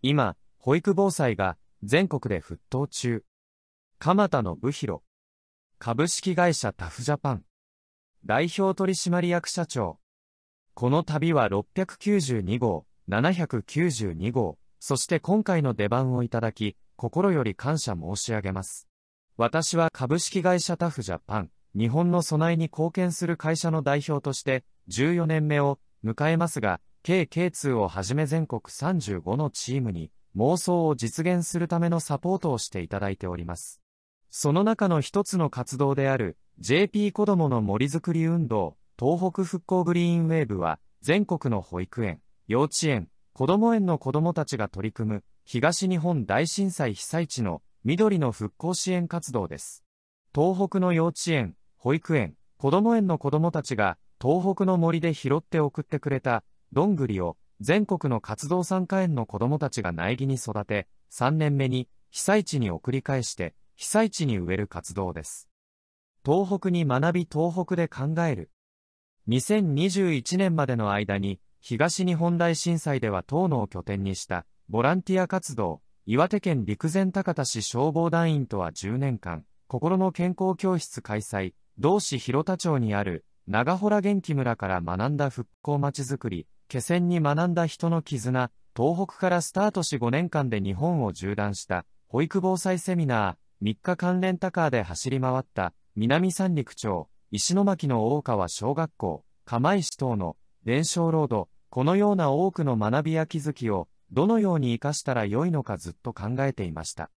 今、保育防災が全国で沸騰中。蒲田の部広。株式会社タフジャパン。代表取締役社長。この旅は692号、792号、そして今回の出番をいただき、心より感謝申し上げます。私は株式会社タフジャパン、日本の備えに貢献する会社の代表として、14年目を迎えますが、k K2 をはじめ全国35のチームに妄想を実現するためのサポートをしていただいております。その中の一つの活動である JP 子どもの森づくり運動東北復興グリーンウェーブは全国の保育園、幼稚園、子ども園の子どもたちが取り組む東日本大震災被災地の緑の復興支援活動です。東北の幼稚園、保育園、子ども園の子どもたちが東北の森で拾って送ってくれたどんぐりを全国の活動参加園の子どもたちが苗木に育て、3年目に被災地に送り返して、被災地に植える活動です。東北に学び東北で考える。2021年までの間に、東日本大震災では東野を拠点にしたボランティア活動、岩手県陸前高田市消防団員とは10年間、心の健康教室開催、同市広田町にある長洞元気村から学んだ復興まちづくり、気仙に学んだ人の絆、東北からスタートし5年間で日本を縦断した、保育防災セミナー、3日関連タカーで走り回った、南三陸町、石巻の大川小学校、釜石等の、伝承ロード、このような多くの学びや気づきを、どのように活かしたら良いのかずっと考えていました。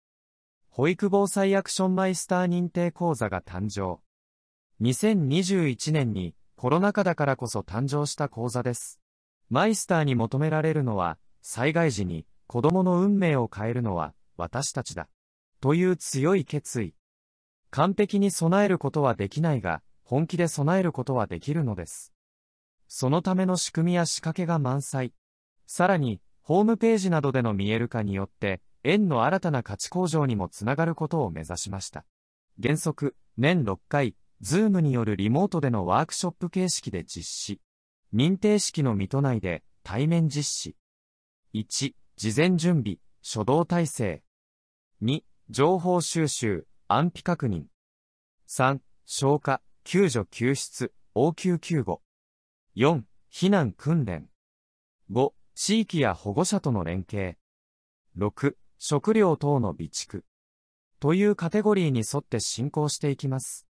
保育防災アクションマイスター認定講座が誕生。2021年にコロナ禍だからこそ誕生した講座です。マイスターに求められるのは、災害時に子供の運命を変えるのは私たちだ。という強い決意。完璧に備えることはできないが、本気で備えることはできるのです。そのための仕組みや仕掛けが満載。さらに、ホームページなどでの見える化によって、円の新たな価値向上にもつながることを目指しました。原則、年6回、ズームによるリモートでのワークショップ形式で実施。認定式の水戸内で対面実施。1、事前準備、初動体制。2、情報収集、安否確認。3、消火、救助救出、応急救護。4、避難訓練。5、地域や保護者との連携。6、食料等の備蓄。というカテゴリーに沿って進行していきます。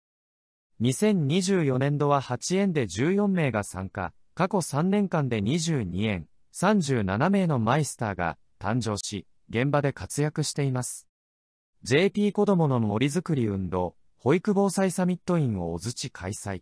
2024年度は8円で14名が参加。過去3年間で22円、37名のマイスターが誕生し、現場で活躍しています。JP 子どもの森づくり運動、保育防災サミット員をおずち開催。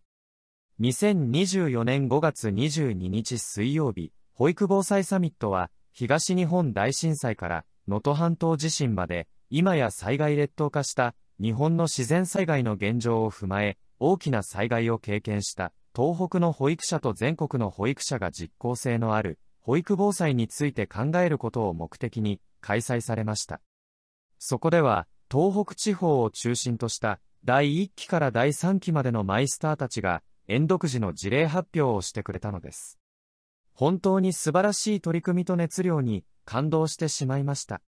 2024年5月22日水曜日、保育防災サミットは、東日本大震災から能登半島地震まで、今や災害列島化した日本の自然災害の現状を踏まえ、大きな災害を経験した東北の保育者と全国の保育者が実効性のある保育防災について考えることを目的に開催されました。そこでは、東北地方を中心とした第1期から第3期までのマイスターたちが、園独自の事例発表をしてくれたのです。本当に素晴らしい取り組みと熱量に感動してしまいました。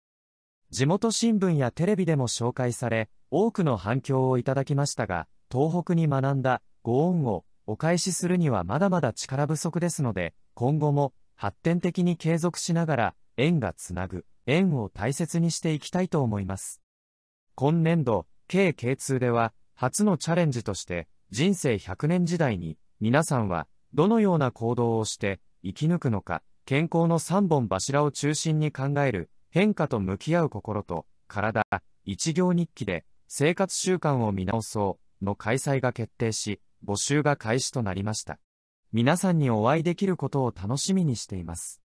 地元新聞やテレビでも紹介され、多くの反響をいただきましたが、東北に学んだご恩をお返しするにはまだまだ力不足ですので、今後も発展的に継続しながら、縁がつなぐ、縁を大切にしていきたいと思います。今年度、KK2 では、初のチャレンジとして、人生100年時代に、皆さんは、どのような行動をして、生き抜くのか、健康の3本柱を中心に考える、変化と向き合う心と、体、一行日記で、生活習慣を見直そう、の開催が決定し、募集が開始となりました。皆さんにお会いできることを楽しみにしています。